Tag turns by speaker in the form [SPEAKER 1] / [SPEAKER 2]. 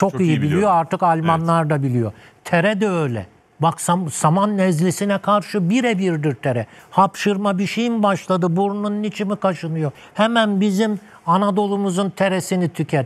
[SPEAKER 1] Çok, Çok iyi, iyi biliyor. Artık
[SPEAKER 2] Almanlar evet. da biliyor. Tere de öyle. Bak saman nezlesine karşı birebirdir tere. Hapşırma bir şey mi başladı? Burnunun içi mi kaşınıyor? Hemen bizim Anadolu'muzun teresini tüket.